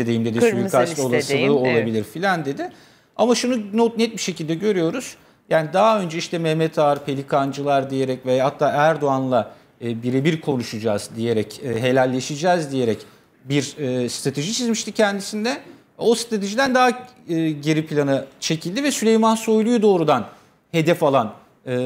listedeyim dedi Kırmızı suikast olasılığı olabilir filan dedi. Ama şunu not net bir şekilde görüyoruz. Yani daha önce işte Mehmet Ağar, Pelikancılar diyerek veya hatta Erdoğan'la e, birebir konuşacağız diyerek, e, helalleşeceğiz diyerek bir e, strateji çizmişti kendisinde. O stratejiden daha e, geri plana çekildi ve Süleyman Soylu'yu doğrudan hedef alan e,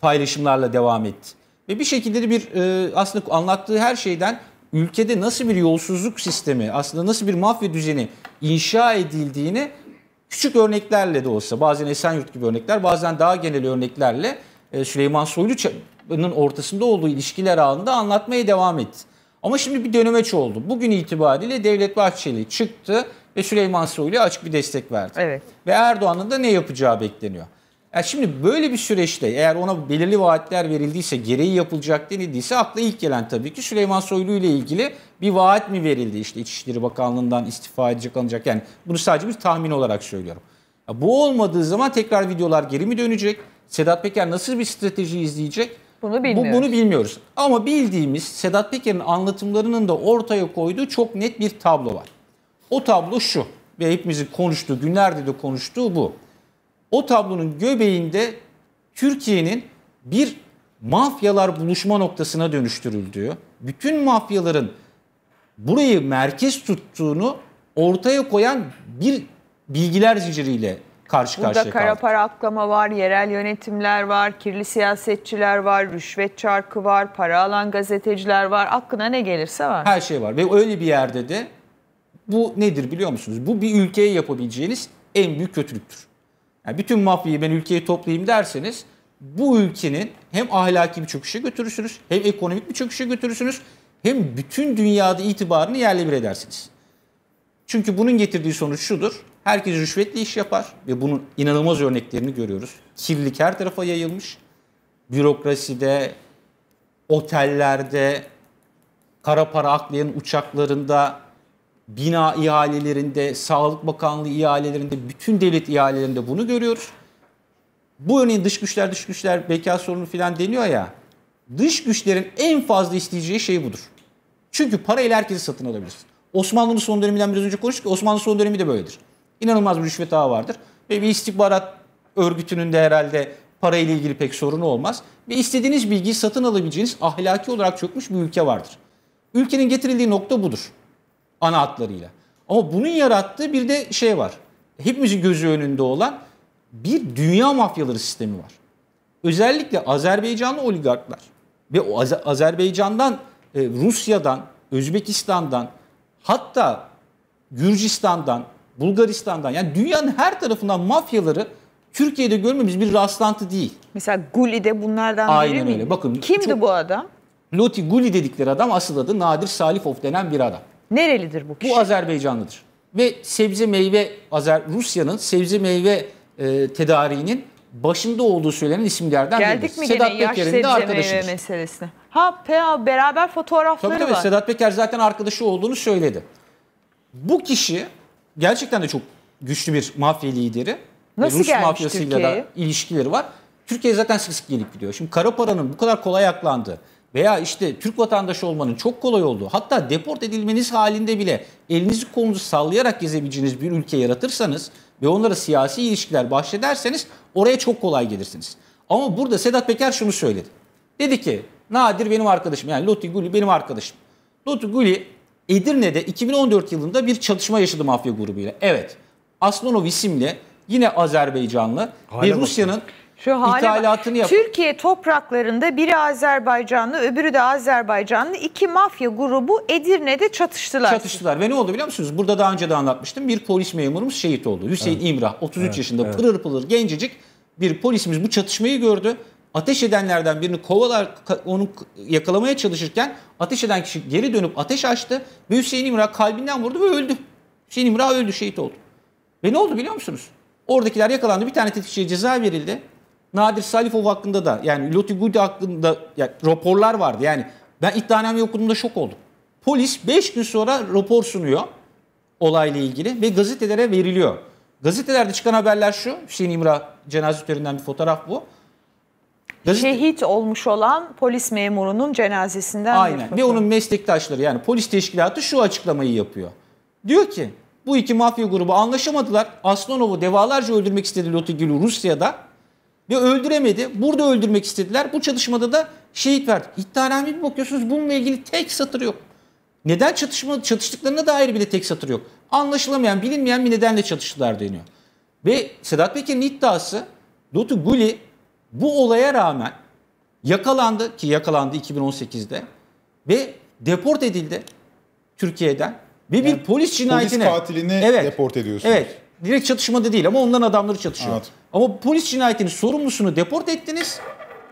paylaşımlarla devam etti. Ve bir şekilde de bir e, aslında anlattığı her şeyden ülkede nasıl bir yolsuzluk sistemi, aslında nasıl bir mafya düzeni inşa edildiğini küçük örneklerle de olsa, bazen Esenyurt gibi örnekler, bazen daha genel örneklerle e, Süleyman Soylu'nun ortasında olduğu ilişkiler ağında anlatmaya devam etti. Ama şimdi bir dönemeç oldu. Bugün itibariyle Devlet Bahçeli çıktı ve Süleyman Soylu'ya açık bir destek verdi. Evet. Ve Erdoğan'ın da ne yapacağı bekleniyor. Ya şimdi böyle bir süreçte eğer ona belirli vaatler verildiyse, gereği yapılacak denildiyse akla ilk gelen tabii ki Süleyman Soylu ile ilgili bir vaat mi verildi? işte İçişleri Bakanlığı'ndan istifa edecek alınacak. Yani bunu sadece bir tahmin olarak söylüyorum. Ya bu olmadığı zaman tekrar videolar geri mi dönecek? Sedat Peker nasıl bir strateji izleyecek? Bunu bilmiyoruz. Bu, bunu bilmiyoruz. Ama bildiğimiz Sedat Peker'in anlatımlarının da ortaya koyduğu çok net bir tablo var. O tablo şu ve hepimizin konuştuğu, günlerde de konuştuğu bu. O tablonun göbeğinde Türkiye'nin bir mafyalar buluşma noktasına dönüştürüldüğü, bütün mafyaların burayı merkez tuttuğunu ortaya koyan bir bilgiler zinciriyle karşı Burada karşıya kara para aklama var, yerel yönetimler var, kirli siyasetçiler var, rüşvet çarkı var, para alan gazeteciler var. Aklına ne gelirse var. Her şey var ve öyle bir yerde de bu nedir biliyor musunuz? Bu bir ülkeye yapabileceğiniz en büyük kötülüktür yani bütün mafyayı ben ülkeye toplayayım derseniz bu ülkenin hem ahlaki bir çöküşe götürürsünüz, hem ekonomik bir çöküşe götürürsünüz, hem bütün dünyada itibarını yerle bir edersiniz. Çünkü bunun getirdiği sonuç şudur. Herkes rüşvetli iş yapar ve bunun inanılmaz örneklerini görüyoruz. Kirlilik her tarafa yayılmış. Bürokraside, otellerde, kara para aklayan uçaklarında, bina ihalelerinde, Sağlık Bakanlığı ihalelerinde, bütün devlet ihalelerinde bunu görüyoruz. Bu örneğin dış güçler, dış güçler, beka sorunu filan deniyor ya. Dış güçlerin en fazla isteyeceği şey budur. Çünkü parayla herkesi satın alabilirsin. Osmanlı'nın son döneminden biraz önce konuştuk. Osmanlı son dönemi de böyledir. İnanılmaz bir rüşvet ağı vardır. Ve bir istihbarat örgütünün de herhalde parayla ilgili pek sorunu olmaz. Ve istediğiniz bilgiyi satın alabileceğiniz ahlaki olarak çökmüş bir ülke vardır. Ülkenin getirildiği nokta budur ana hatlarıyla. Ama bunun yarattığı bir de şey var. Hepimizin gözü önünde olan bir dünya mafyaları sistemi var. Özellikle Azerbaycanlı oligarklar ve o Azerbaycan'dan, e, Rusya'dan, Özbekistan'dan hatta Gürcistan'dan, Bulgaristan'dan yani dünyanın her tarafından mafyaları Türkiye'de görmemiz bir rastlantı değil. Mesela Guli de bunlardan Aynen biri öyle. Bakın kimdi çok... bu adam? Loti Guli dedikleri adam asıl adı Nadir Salifov denen bir adam. Nerelidir bu kişi? Bu Azerbaycanlıdır. Ve sebze meyve Azer Rusya'nın sebze meyve e, tedariğinin başında olduğu söylenen isimlerden Geldik biridir. mi Sedat gene yaş sebze meyve meselesine? Ha PA beraber fotoğrafları tabii, tabii, var. Sedat Peker zaten arkadaşı olduğunu söyledi. Bu kişi gerçekten de çok güçlü bir mafya lideri. Nasıl Rus mafyasıyla da ilişkileri var. Türkiye zaten sık sık gelip gidiyor. Şimdi kara paranın bu kadar kolay aklandığı veya işte Türk vatandaşı olmanın çok kolay olduğu hatta deport edilmeniz halinde bile elinizi kolunuzu sallayarak gezebileceğiniz bir ülke yaratırsanız ve onlara siyasi ilişkiler bahşederseniz oraya çok kolay gelirsiniz. Ama burada Sedat Peker şunu söyledi. Dedi ki Nadir benim arkadaşım yani Loti Guli benim arkadaşım. Loti Guli Edirne'de 2014 yılında bir çatışma yaşadı mafya grubuyla. Evet Aslanov isimli yine Azerbaycanlı Hala ve Rusya'nın şu hale ithalatını yap. Türkiye topraklarında biri Azerbaycanlı, öbürü de Azerbaycanlı iki mafya grubu Edirne'de çatıştılar. Çatıştılar ve ne oldu biliyor musunuz? Burada daha önce de anlatmıştım. Bir polis memurumuz şehit oldu. Hüseyin evet. İmrah 33 evet, yaşında evet. pırır pırır gencecik bir polisimiz bu çatışmayı gördü. Ateş edenlerden birini kovalar onu yakalamaya çalışırken ateş eden kişi geri dönüp ateş açtı ve Hüseyin İmrah kalbinden vurdu ve öldü. Hüseyin İmrah öldü, şehit oldu. Ve ne oldu biliyor musunuz? Oradakiler yakalandı. Bir tane tetikçiye ceza verildi. Nadir Salifov hakkında da yani Loti Gudi hakkında yani raporlar vardı. Yani ben iddianame okuduğumda şok oldum. Polis 5 gün sonra rapor sunuyor olayla ilgili ve gazetelere veriliyor. Gazetelerde çıkan haberler şu. Hüseyin İmra cenaze töreninden bir fotoğraf bu. Gazete... Şehit olmuş olan polis memurunun cenazesinden Aynen. bir fotoğraf. Ve onun meslektaşları yani polis teşkilatı şu açıklamayı yapıyor. Diyor ki bu iki mafya grubu anlaşamadılar. Aslanov'u defalarca öldürmek istedi Lotigil'i Rusya'da. Ya öldüremedi. Burada öldürmek istediler. Bu çalışmada da şehit verdi. İddianame bir bakıyorsunuz bununla ilgili tek satır yok. Neden çatışma, çatıştıklarına dair bile tek satır yok. Anlaşılamayan, bilinmeyen bir nedenle çatıştılar deniyor. Ve Sedat Peker'in iddiası Dotu Guli bu olaya rağmen yakalandı ki yakalandı 2018'de ve deport edildi Türkiye'den ve yani bir polis cinayetine polis katilini evet, deport ediyorsunuz. Evet. Direkt çatışmada değil ama onların adamları çatışıyor. Evet. Ama polis cinayetinin sorumlusunu deport ettiniz.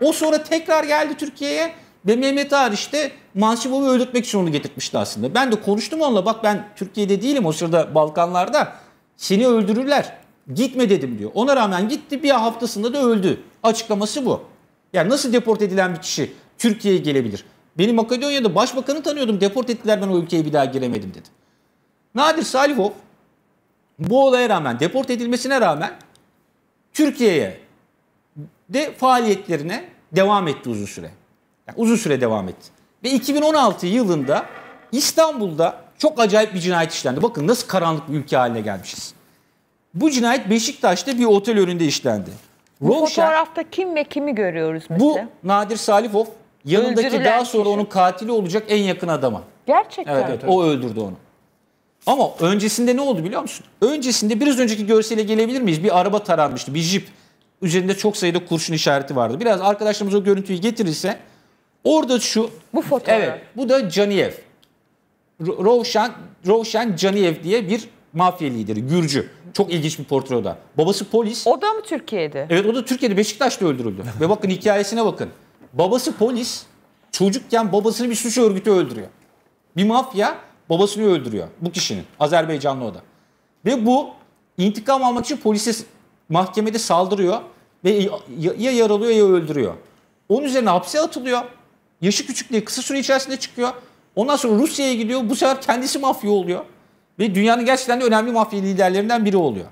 O sonra tekrar geldi Türkiye'ye ve Mehmet Ağar işte Mansimov'u öldürtmek için onu getirtmişti aslında. Ben de konuştum onunla bak ben Türkiye'de değilim o sırada Balkanlarda seni öldürürler gitme dedim diyor. Ona rağmen gitti bir haftasında da öldü. Açıklaması bu. Yani nasıl deport edilen bir kişi Türkiye'ye gelebilir? Beni Makedonya'da başbakanı tanıyordum deport ettiler ben o ülkeye bir daha giremedim dedi. Nadir Salihov bu olaya rağmen deport edilmesine rağmen Türkiye'ye de faaliyetlerine devam etti uzun süre. Yani uzun süre devam etti. Ve 2016 yılında İstanbul'da çok acayip bir cinayet işlendi. Bakın nasıl karanlık bir ülke haline gelmişiz. Bu cinayet Beşiktaş'ta bir otel önünde işlendi. Bu fotoğrafta kim ve kimi görüyoruz mesela? Bu Nadir Salifov yanındaki Öldürülen daha sonra kişi. onun katili olacak en yakın adama. Gerçekten. Evet, evet, evet. o öldürdü onu. Ama öncesinde ne oldu biliyor musun? Öncesinde biraz önceki görsele gelebilir miyiz? Bir araba taranmıştı, bir jip. Üzerinde çok sayıda kurşun işareti vardı. Biraz arkadaşlarımız o görüntüyü getirirse orada şu... Bu fotoğraf. Evet, bu da Caniyev. Rovşan, Rovşan Caniyev diye bir mafya lideri, Gürcü. Çok ilginç bir portre o da. Babası polis. O da mı Türkiye'de? Evet o da Türkiye'de Beşiktaş'ta öldürüldü. Ve bakın hikayesine bakın. Babası polis, çocukken babasını bir suç örgütü öldürüyor. Bir mafya Babasını öldürüyor bu kişinin. Azerbaycanlı o da. Ve bu intikam almak için polise mahkemede saldırıyor ve ya yaralıyor ya öldürüyor. Onun üzerine hapse atılıyor. Yaşı küçük diye kısa süre içerisinde çıkıyor. Ondan sonra Rusya'ya gidiyor. Bu sefer kendisi mafya oluyor. Ve dünyanın gerçekten de önemli mafya liderlerinden biri oluyor.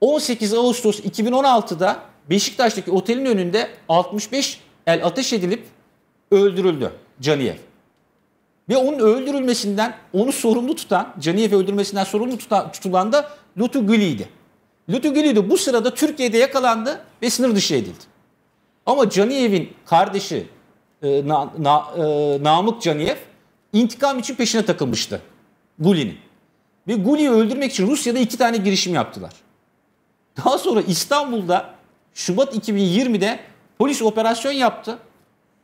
18 Ağustos 2016'da Beşiktaş'taki otelin önünde 65 el ateş edilip öldürüldü Caniyev. Ve onun öldürülmesinden, onu sorumlu tutan, Caniyev'i öldürmesinden sorumlu tutan, tutulan da Lutu Güli'ydi. Lutu Güli bu sırada Türkiye'de yakalandı ve sınır dışı edildi. Ama Caniyev'in kardeşi e, na, na, e, Namık Caniyev intikam için peşine takılmıştı Guli'nin. Ve Guli'yi öldürmek için Rusya'da iki tane girişim yaptılar. Daha sonra İstanbul'da Şubat 2020'de polis operasyon yaptı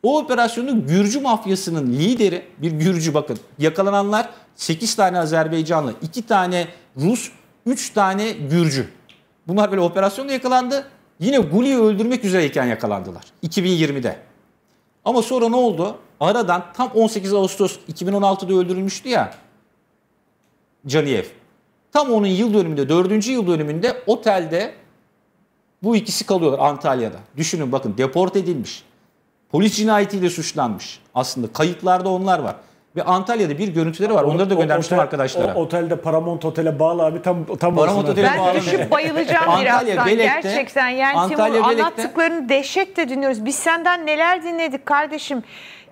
o operasyonu Gürcü mafyasının lideri bir Gürcü bakın yakalananlar 8 tane Azerbaycanlı, 2 tane Rus, 3 tane Gürcü. Bunlar böyle operasyonda yakalandı. Yine Guli'yi öldürmek üzereyken yakalandılar 2020'de. Ama sonra ne oldu? Aradan tam 18 Ağustos 2016'da öldürülmüştü ya Caniyev. Tam onun yıl dönümünde, 4. yıl dönümünde otelde bu ikisi kalıyorlar Antalya'da. Düşünün bakın deport edilmiş. Polis cinayetiyle suçlanmış. Aslında kayıtlarda onlar var. Ve Antalya'da bir görüntüleri var. Onları da göndermiştim otel, arkadaşlara. O, otelde Paramount Otel'e bağlı abi tam tam Paramount Otel'e bağlı. ben bağlı. düşüp bayılacağım Antalya, birazdan. Gerçekten yani Antalya, Timur Belek'te, anlattıklarını dehşetle dinliyoruz. Biz senden neler dinledik kardeşim.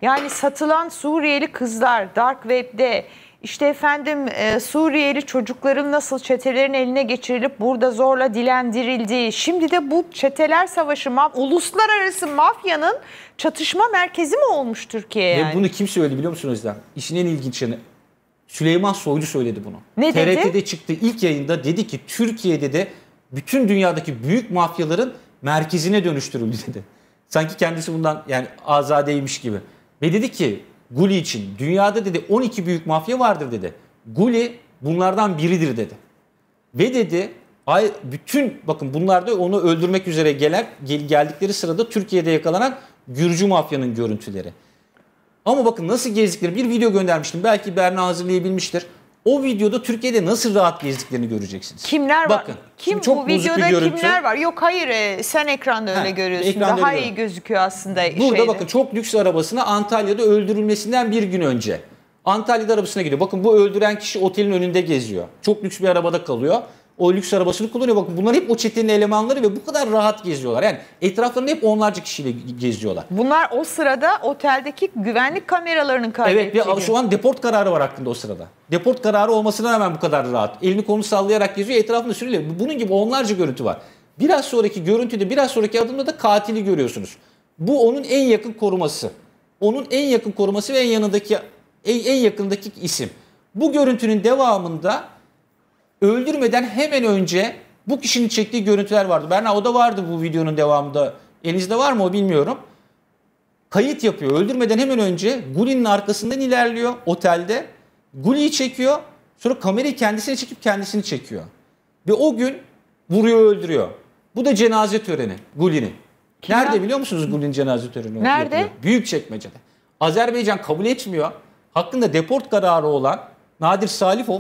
Yani satılan Suriyeli kızlar Dark Web'de işte efendim e, Suriyeli çocukların nasıl çetelerin eline geçirilip burada zorla dilendirildiği, şimdi de bu çeteler savaşı, maf uluslararası mafyanın çatışma merkezi mi olmuş Türkiye yani? Ve bunu kim söyledi biliyor musunuz Özlem? İşin en ilginç yanı Süleyman Soylu söyledi bunu. Ne TRT'de dedi? TRT'de çıktı ilk yayında dedi ki Türkiye'de de bütün dünyadaki büyük mafyaların merkezine dönüştürüldü dedi. Sanki kendisi bundan yani azadeymiş gibi. Ve dedi ki Guli için dünyada dedi 12 büyük mafya vardır dedi. Guli bunlardan biridir dedi. Ve dedi ay bütün bakın bunlar da onu öldürmek üzere gelen geldikleri sırada Türkiye'de yakalanan Gürcü mafyanın görüntüleri. Ama bakın nasıl gezdikleri bir video göndermiştim. Belki Berna hazırlayabilmiştir. O videoda Türkiye'de nasıl rahat gezdiklerini göreceksiniz. Kimler Bakın, var? Kim çok bu videoda kimler var? Yok hayır e, sen ekranda öyle ha, görüyorsun. Ekranda Daha öyle iyi gözüküyor aslında Burada şeyde. bakın çok lüks arabasına Antalya'da öldürülmesinden bir gün önce. Antalya'da arabasına gidiyor. Bakın bu öldüren kişi otelin önünde geziyor. Çok lüks bir arabada kalıyor o lüks arabasını kullanıyor. Bakın bunlar hep o çetenin elemanları ve bu kadar rahat geziyorlar. Yani etraflarında hep onlarca kişiyle geziyorlar. Bunlar o sırada oteldeki güvenlik kameralarının kaydedildiği. Evet ve şu an deport kararı var hakkında o sırada. Deport kararı olmasına rağmen bu kadar rahat. Elini kolunu sallayarak geziyor etrafında sürüyor. Bunun gibi onlarca görüntü var. Biraz sonraki görüntüde biraz sonraki adımda da katili görüyorsunuz. Bu onun en yakın koruması. Onun en yakın koruması ve en yanındaki en yakındaki isim. Bu görüntünün devamında öldürmeden hemen önce bu kişinin çektiği görüntüler vardı. Berna o da vardı bu videonun devamında. Elinizde var mı o bilmiyorum. Kayıt yapıyor. Öldürmeden hemen önce Guli'nin arkasından ilerliyor otelde. Guli'yi çekiyor. Sonra kamerayı kendisine çekip kendisini çekiyor. Ve o gün vuruyor öldürüyor. Bu da cenaze töreni Guli'nin. Nerede biliyor musunuz Guli'nin cenaze töreni? Nerede? Yapıyor? Büyükçekmece'de. Azerbaycan kabul etmiyor. Hakkında deport kararı olan Nadir Salifov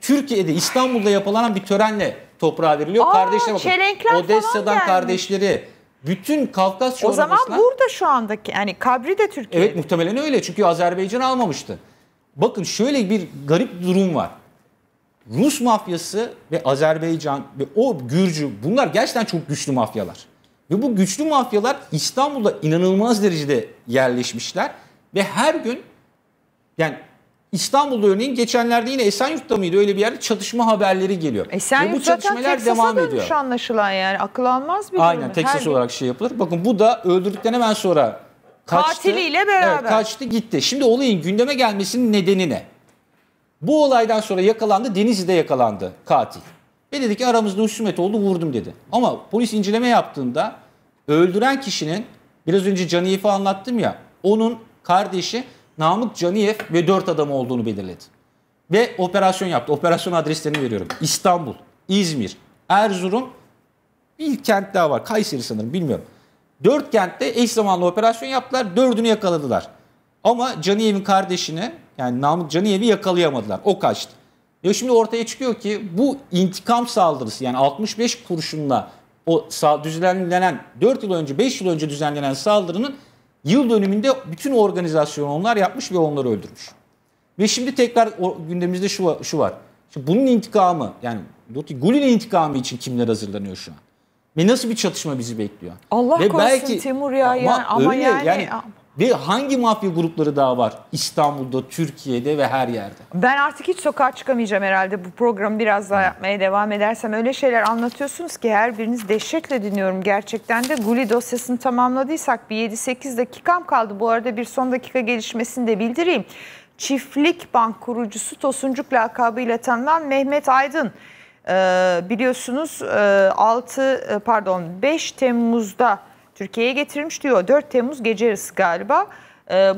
Türkiye'de İstanbul'da yapılan bir törenle toprağa veriliyor. Aa, Kardeşler bakın. Odessa'dan kardeşleri bütün Kafkas O zaman burada şu andaki yani kabri de Türkiye'de. Evet muhtemelen öyle çünkü Azerbaycan almamıştı. Bakın şöyle bir garip durum var. Rus mafyası ve Azerbaycan ve o Gürcü bunlar gerçekten çok güçlü mafyalar. Ve bu güçlü mafyalar İstanbul'da inanılmaz derecede yerleşmişler ve her gün yani İstanbul'da örneğin geçenlerde yine Esenyurt'ta mıydı öyle bir yerde çatışma haberleri geliyor. Esenyurt bu çatışmalar devam ediyor. anlaşılan yani akıl almaz bir Aynen Texas Her olarak gün. şey yapılır. Bakın bu da öldürdükten hemen sonra kaçtı. Katiliyle beraber. Evet, kaçtı gitti. Şimdi olayın gündeme gelmesinin nedeni ne? Bu olaydan sonra yakalandı Denizli'de yakalandı katil. Ve dedi ki aramızda husumet oldu vurdum dedi. Ama polis inceleme yaptığında öldüren kişinin biraz önce Canif'i anlattım ya onun kardeşi Namık Caniyev ve 4 adamı olduğunu belirledi. Ve operasyon yaptı. Operasyon adreslerini veriyorum. İstanbul, İzmir, Erzurum, bir kent daha var. Kayseri sanırım bilmiyorum. Dört kentte eş zamanlı operasyon yaptılar. Dördünü yakaladılar. Ama Caniyev'in kardeşini yani Namık Caniyev'i yakalayamadılar. O kaçtı. Ya şimdi ortaya çıkıyor ki bu intikam saldırısı yani 65 kurşunla o düzenlenen 4 yıl önce 5 yıl önce düzenlenen saldırının Yıl dönümünde bütün organizasyonu onlar yapmış ve onları öldürmüş. Ve şimdi tekrar o gündemimizde şu var. Şu var. Şimdi bunun intikamı yani Gul'ün intikamı için kimler hazırlanıyor şu an? Ve nasıl bir çatışma bizi bekliyor? Allah ve korusun belki, Timur ya. Ama, yani, ama öyle, yani, yani ve hangi mafya grupları daha var İstanbul'da, Türkiye'de ve her yerde? Ben artık hiç sokağa çıkamayacağım herhalde. Bu programı biraz daha yapmaya devam edersem. Öyle şeyler anlatıyorsunuz ki her biriniz dehşetle dinliyorum. Gerçekten de Guli dosyasını tamamladıysak bir 7-8 dakikam kaldı. Bu arada bir son dakika gelişmesini de bildireyim. Çiftlik Bank kurucusu Tosuncuk lakabıyla tanınan Mehmet Aydın. Ee, biliyorsunuz 6 e, e, pardon 5 Temmuz'da Türkiye'ye getirmiş diyor. 4 Temmuz gece gecesi galiba. Ee,